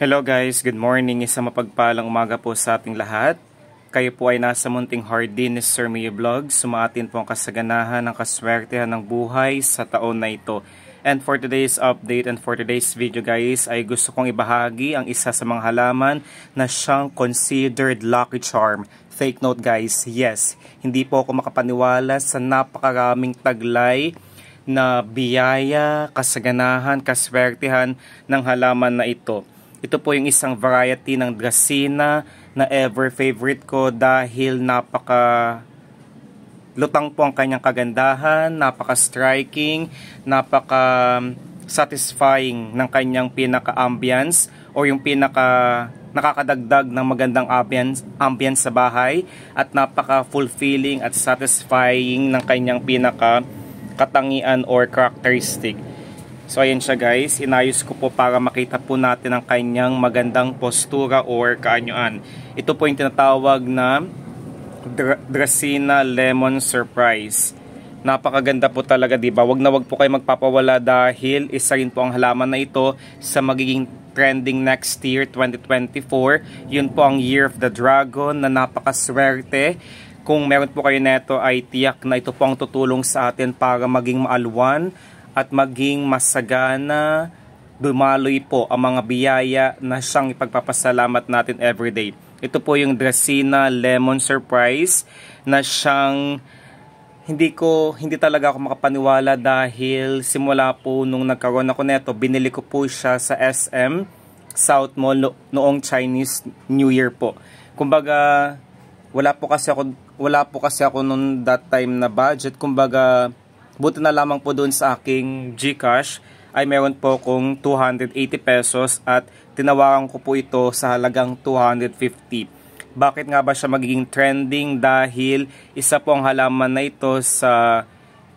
Hello guys, good morning. Isang mapagpalang umaga po sa ating lahat. Kayo po ay nasa munting hardin ni Sir Mia Vlog. Sumaatin po ang kasaganahan ng kaswertehan ng buhay sa taon na ito. And for today's update and for today's video guys, ay gusto kong ibahagi ang isa sa mga halaman na siyang considered lucky charm. Take note guys, yes, hindi po ako makapaniwala sa napakaraming taglay na biyaya, kasaganahan, kaswertehan ng halaman na ito. Ito po yung isang variety ng Dracena na ever favorite ko dahil napaka lutang po ang kanyang kagandahan, napaka striking, napaka um, satisfying ng kanyang pinaka ambiance or yung pinaka nakakadagdag ng magandang ambiance, ambiance sa bahay at napaka fulfilling at satisfying ng kanyang pinaka katangian or characteristic. So ayan siya guys, inayos ko po para makita po natin ang kanyang magandang postura or kaanyuan. Ito po yung tinatawag na Dr Dracina Lemon Surprise. Napakaganda po talaga 'di ba? Wag na wag po kayo magpapawala dahil isa rin po ang halaman na ito sa magiging trending next year 2024. Yun po ang Year of the Dragon na napakaswerte kung meron po kayo neto ay tiyak na ito po ang tutulong sa atin para maging maalwan at maging masagana, dumaloy po ang mga biyaya na siyang ipagpapasalamat natin everyday. Ito po yung Dracena Lemon Surprise na siyang hindi ko hindi talaga ako makapaniwala dahil simula po nung nagkaroon ako neto, binili ko po siya sa SM South Mall no, noong Chinese New Year po. Kumbaga wala po kasi ako wala po kasi ako noon that time na budget. Kumbaga Buti na lamang po doon sa aking GCash ay meron po kong 280 pesos at tinawaran ko po ito sa halagang 250. Bakit nga ba siya magiging trending? Dahil isa po ang halaman na ito sa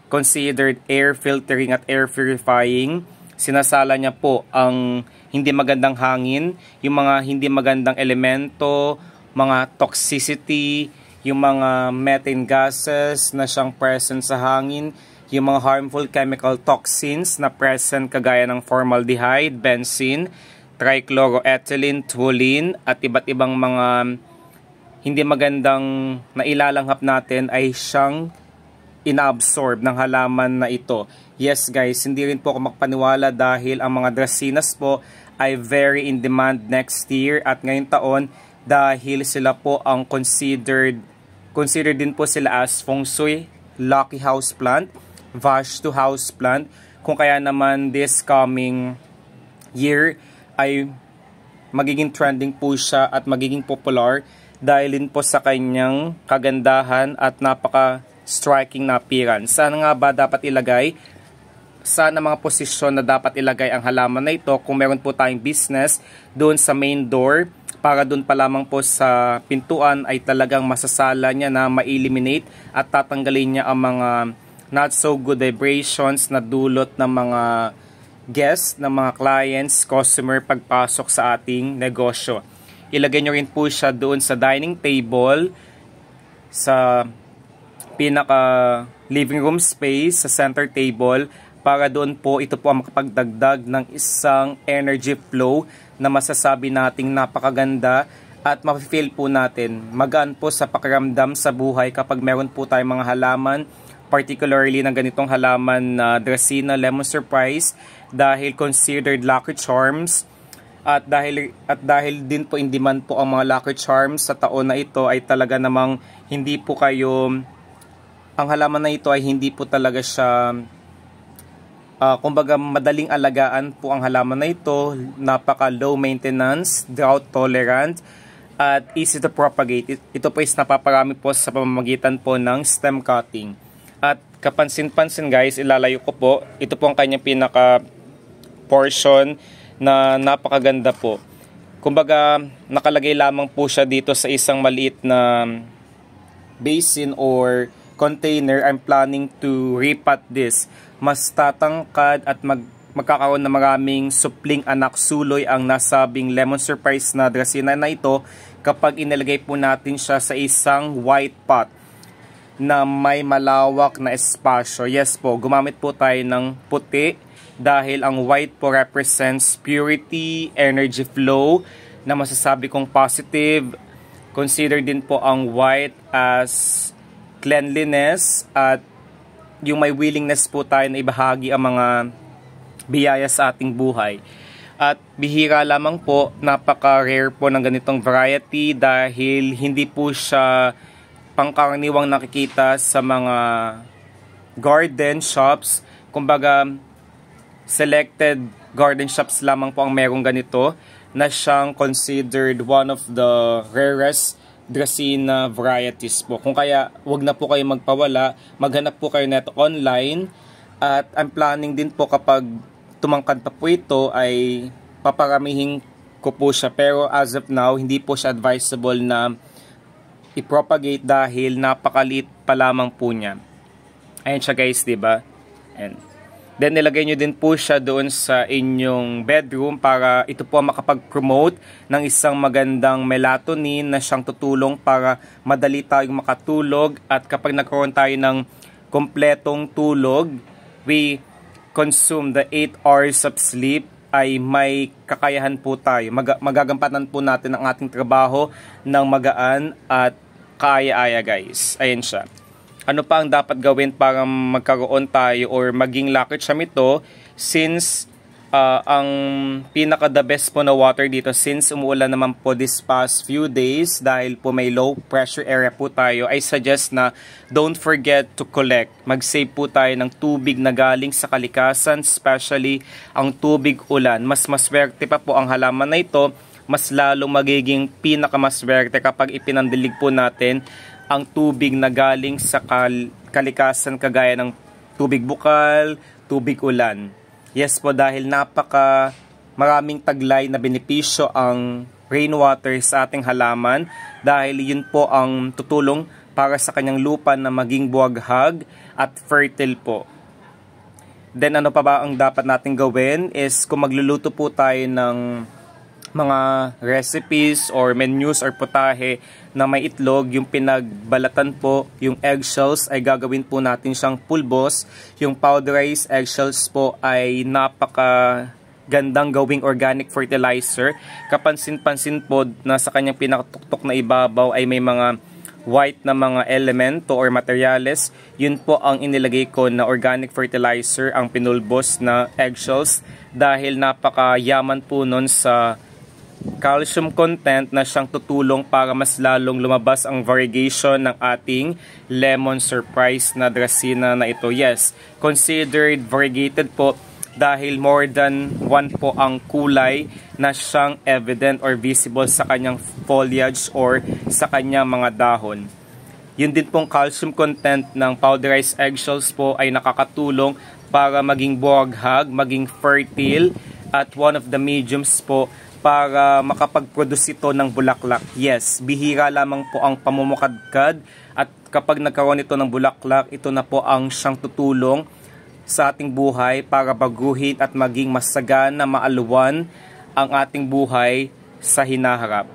considered air filtering at air purifying. Sinasala niya po ang hindi magandang hangin, yung mga hindi magandang elemento, mga toxicity, yung mga methane gases na siyang present sa hangin yung mga harmful chemical toxins na present kagaya ng formaldehyde, benzene, trichloroethylene, toluene at iba't ibang mga hindi magandang nailalanghap natin ay siyang inaabsorb ng halaman na ito. Yes guys, hindi rin po ako magpaniwala dahil ang mga drasinas po ay very in demand next year at ngayong taon dahil sila po ang considered considered din po sila as feng shui lucky house plant vash to house plant. Kung kaya naman this coming year ay magiging trending po siya at magiging popular dahil din po sa kanyang kagandahan at napaka striking na appearance. Saan nga ba dapat ilagay? Saan ang mga posisyon na dapat ilagay ang halaman na ito kung meron po tayong business doon sa main door para doon pa lamang po sa pintuan ay talagang masasala niya na ma-eliminate at tatanggalin niya ang mga not so good vibrations na dulot ng mga guests, ng mga clients, customer pagpasok sa ating negosyo. Ilagay nyo rin po siya doon sa dining table, sa pinaka living room space, sa center table, para doon po ito po ang makapagdagdag ng isang energy flow na masasabi nating napakaganda at ma-feel po natin. Magaan po sa pakiramdam sa buhay kapag meron po tayong mga halaman, particularly ng ganitong halaman na Dracaena Lemon Surprise dahil considered Lucky Charms at dahil at dahil din po in demand po ang mga Lucky Charms sa taon na ito ay talaga namang hindi po kayo ang halaman na ito ay hindi po talaga siya uh, kumbaga madaling alagaan po ang halaman na ito, napaka low maintenance, drought tolerant, at easy to propagate. Ito po is napaparami po sa pamamagitan po ng stem cutting. At kapansin-pansin guys, ilalayo ko po. Ito po ang kanyang pinaka portion na napakaganda po. Kumbaga, nakalagay lamang po siya dito sa isang maliit na basin or container. I'm planning to repot this. Mas tatangkad at mag magkakaroon ng maraming supling anak suloy ang nasabing lemon surprise na dresina na ito kapag inilagay po natin siya sa isang white pot na may malawak na espasyo. Yes po, gumamit po tayo ng puti dahil ang white po represents purity, energy flow na masasabi kong positive. Consider din po ang white as cleanliness at yung may willingness po tayo na ibahagi ang mga biyaya sa ating buhay. At bihira lamang po, napaka-rare po ng ganitong variety dahil hindi po siya pangkaraniwang nakikita sa mga garden shops. Kumbaga, selected garden shops lamang po ang merong ganito na siyang considered one of the rarest Dracaena varieties po. Kung kaya, wag na po kayo magpawala. Maghanap po kayo neto online. At I'm planning din po kapag tumangkad pa po ito ay paparamihin ko po siya. Pero as of now, hindi po siya advisable na i-propagate dahil napakalit pa lamang po niya. Ayan siya guys, 'di ba? And then nilagay niyo din po siya doon sa inyong bedroom para ito po makapag-promote ng isang magandang melatonin na siyang tutulong para madali tayong makatulog at kapag nagkaroon tayo ng kompletong tulog, we consume the 8 hours of sleep ay may kakayahan po tayo. Mag magagampanan po natin ang ating trabaho ng magaan at kaaya-aya guys. Ayan siya. Ano pa ang dapat gawin para magkaroon tayo or maging lucky siya nito since uh, ang pinaka the best po na water dito since umuulan naman po this past few days dahil po may low pressure area po tayo I suggest na don't forget to collect mag-save po tayo ng tubig na galing sa kalikasan especially ang tubig ulan mas maswerte pa po ang halaman na ito mas lalong magiging pinakamaswerte kapag ipinandilig po natin ang tubig na galing sa kal kalikasan kagaya ng tubig bukal, tubig ulan. Yes po dahil napaka maraming taglay na benepisyo ang rainwater sa ating halaman dahil yun po ang tutulong para sa kanyang lupa na maging buwaghag at fertile po. Then ano pa ba ang dapat natin gawin is kung magluluto po tayo ng mga recipes or menus or putahe na may itlog, yung pinagbalatan po, yung eggshells ay gagawin po natin siyang pulbos. Yung powderized eggshells po ay napaka gandang gawing organic fertilizer. Kapansin-pansin po na sa kanyang pinakatuktok na ibabaw ay may mga white na mga elemento or materials. Yun po ang inilagay ko na organic fertilizer, ang pinulbos na eggshells dahil napakayaman po nun sa calcium content na siyang tutulong para mas lalong lumabas ang variegation ng ating lemon surprise na dracena na ito. Yes, considered variegated po dahil more than one po ang kulay na siyang evident or visible sa kanyang foliage or sa kanyang mga dahon. Yun din pong calcium content ng powderized eggshells po ay nakakatulong para maging buhaghag, maging fertile at one of the mediums po para makapag-produce ito ng bulaklak. Yes, bihira lamang po ang pamumukadkad at kapag nagkaroon ito ng bulaklak, ito na po ang siyang tutulong sa ating buhay para baguhin at maging masagana, maaluwan ang ating buhay sa hinaharap.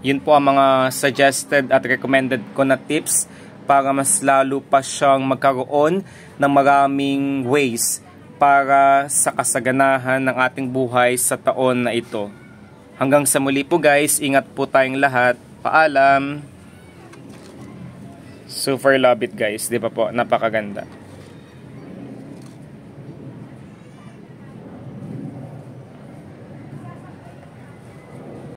Yun po ang mga suggested at recommended ko na tips para mas lalo pa siyang magkaroon ng maraming ways para sa kasaganahan ng ating buhay sa taon na ito. Hanggang sa muli po guys, ingat po tayong lahat. Paalam. Super love it guys, di ba po? Napakaganda.